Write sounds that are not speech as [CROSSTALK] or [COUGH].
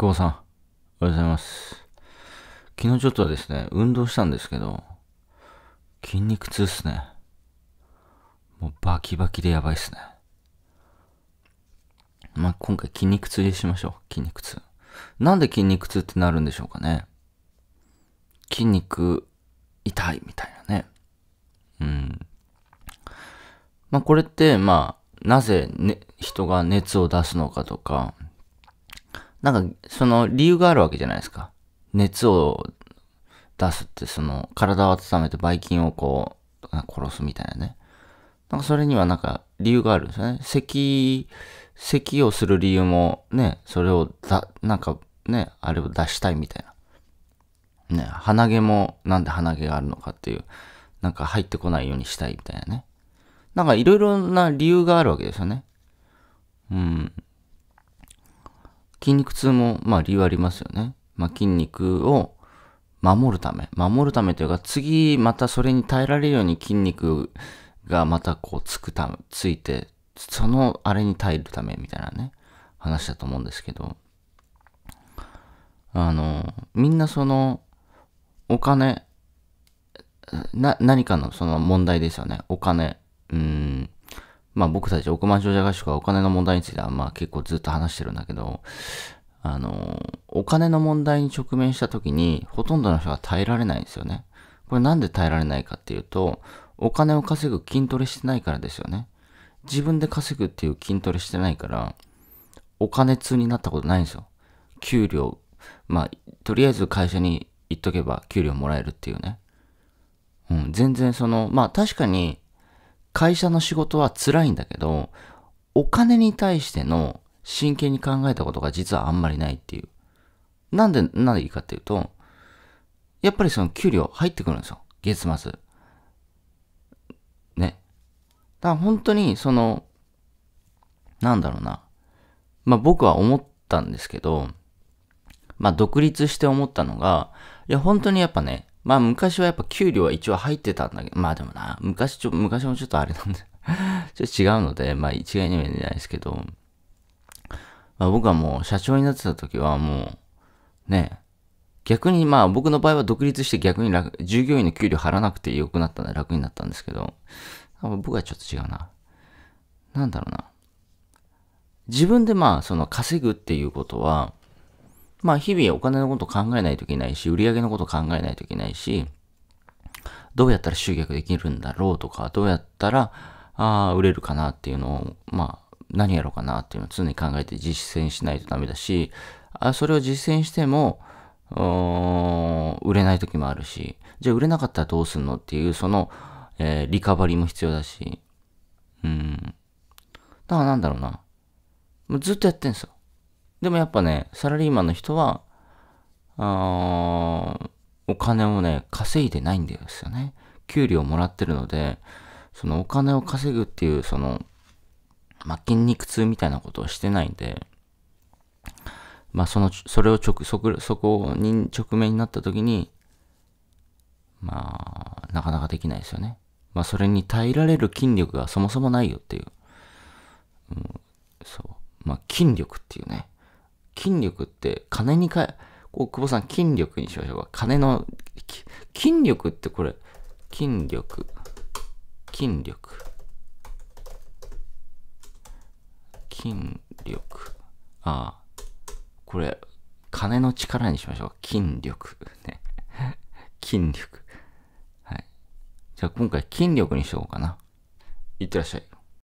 久保さん、おはようございます。昨日ちょっとですね、運動したんですけど、筋肉痛っすね。もうバキバキでやばいっすね。まあ、今回筋肉痛にしましょう。筋肉痛。なんで筋肉痛ってなるんでしょうかね。筋肉痛いみたいなね。うん。まあ、これって、まあ、なぜ、ね、人が熱を出すのかとか、なんか、その理由があるわけじゃないですか。熱を出すって、その、体を温めてばい菌をこう、殺すみたいなね。なんかそれにはなんか理由があるんですよね。咳、咳をする理由もね、それをだ、なんかね、あれを出したいみたいな。ね、鼻毛もなんで鼻毛があるのかっていう、なんか入ってこないようにしたいみたいなね。なんかいろいろな理由があるわけですよね。うん。筋肉痛も、まあ理由ありますよね。まあ筋肉を守るため。守るためというか、次またそれに耐えられるように筋肉がまたこうつくため、ついて、そのあれに耐えるためみたいなね、話だと思うんですけど。あの、みんなその、お金、な、何かのその問題ですよね。お金。うんまあ僕たち億万長者合宿はお金の問題についてはまあ結構ずっと話してるんだけど、あの、お金の問題に直面した時にほとんどの人が耐えられないんですよね。これなんで耐えられないかっていうと、お金を稼ぐ筋トレしてないからですよね。自分で稼ぐっていう筋トレしてないから、お金通になったことないんですよ。給料、まあ、とりあえず会社に行っとけば給料もらえるっていうね。うん、全然その、まあ確かに会社の仕事は辛いんだけど、お金に対しての真剣に考えたことが実はあんまりないっていう。なんで、なんでいいかっていうと、やっぱりその給料入ってくるんですよ。月末。ね。だから本当にその、なんだろうな。まあ僕は思ったんですけど、まあ独立して思ったのが、いや本当にやっぱね、まあ昔はやっぱ給料は一応入ってたんだけど、まあでもな、昔ちょ、昔もちょっとあれなんで [LAUGHS] ちょっと違うので、まあ一概には言えないですけど、まあ僕はもう社長になってた時はもう、ね、逆にまあ僕の場合は独立して逆に従業員の給料払わなくて良くなったんで楽になったんですけど、僕はちょっと違うな。なんだろうな。自分でまあその稼ぐっていうことは、まあ日々お金のこと考えないといけないし、売り上げのこと考えないといけないし、どうやったら集客できるんだろうとか、どうやったら、ああ、売れるかなっていうのを、まあ、何やろうかなっていうのを常に考えて実践しないとダメだし、あそれを実践しても、売れない時もあるし、じゃあ売れなかったらどうすんのっていう、その、えー、リカバリーも必要だし、うん。だからなんだろうな。ずっとやってんすよ。でもやっぱね、サラリーマンの人は、あお金をね、稼いでないんですよね。給料もらってるので、そのお金を稼ぐっていう、その、まあ、筋肉痛みたいなことをしてないんで、まあ、その、それを直、そこ、そこに直面になった時に、まあ、なかなかできないですよね。まあ、それに耐えられる筋力がそもそもないよっていう。うん、そう。まあ、筋力っていうね。筋力って金にかえ、大久保さん筋力にしましょうか。金の、筋力ってこれ、筋力、筋力、筋力、ああ、これ、金の力にしましょう。筋力。ね筋力。はい。じゃあ今回筋力にしようかな。いってらっしゃい。